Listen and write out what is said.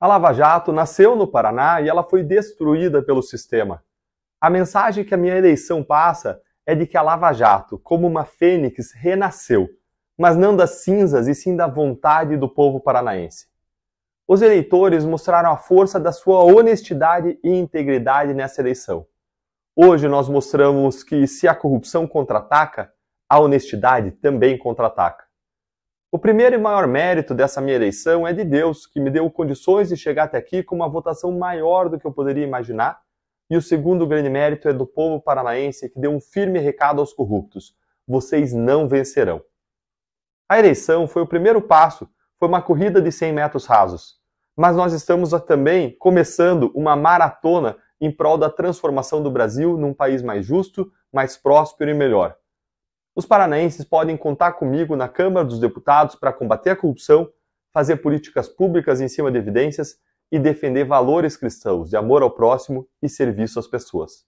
A Lava Jato nasceu no Paraná e ela foi destruída pelo sistema. A mensagem que a minha eleição passa é de que a Lava Jato, como uma fênix, renasceu, mas não das cinzas e sim da vontade do povo paranaense. Os eleitores mostraram a força da sua honestidade e integridade nessa eleição. Hoje nós mostramos que se a corrupção contra-ataca, a honestidade também contra-ataca. O primeiro e maior mérito dessa minha eleição é de Deus, que me deu condições de chegar até aqui com uma votação maior do que eu poderia imaginar. E o segundo grande mérito é do povo paranaense, que deu um firme recado aos corruptos: vocês não vencerão. A eleição foi o primeiro passo, foi uma corrida de 100 metros rasos. Mas nós estamos também começando uma maratona em prol da transformação do Brasil num país mais justo, mais próspero e melhor. Os paranaenses podem contar comigo na Câmara dos Deputados para combater a corrupção, fazer políticas públicas em cima de evidências e defender valores cristãos de amor ao próximo e serviço às pessoas.